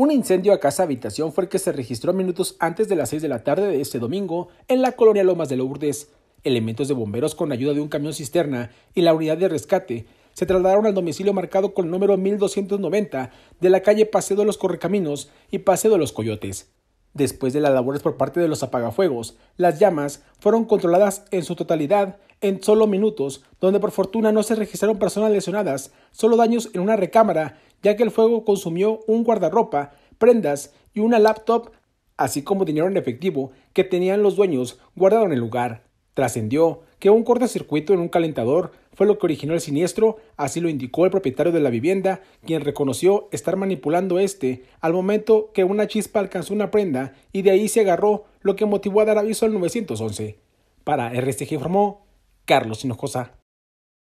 Un incendio a casa habitación fue el que se registró minutos antes de las 6 de la tarde de este domingo en la colonia Lomas de Lourdes. Elementos de bomberos con ayuda de un camión cisterna y la unidad de rescate se trasladaron al domicilio marcado con el número 1290 de la calle Paseo de los Correcaminos y Paseo de los Coyotes. Después de las labores por parte de los apagafuegos, las llamas fueron controladas en su totalidad en solo minutos, donde por fortuna no se registraron personas lesionadas, solo daños en una recámara, ya que el fuego consumió un guardarropa, prendas y una laptop, así como dinero en efectivo que tenían los dueños guardado en el lugar. Trascendió que un cortocircuito en un calentador fue lo que originó el siniestro, así lo indicó el propietario de la vivienda, quien reconoció estar manipulando este al momento que una chispa alcanzó una prenda y de ahí se agarró, lo que motivó a dar aviso al 911. Para RCG informó Carlos Hinojosa.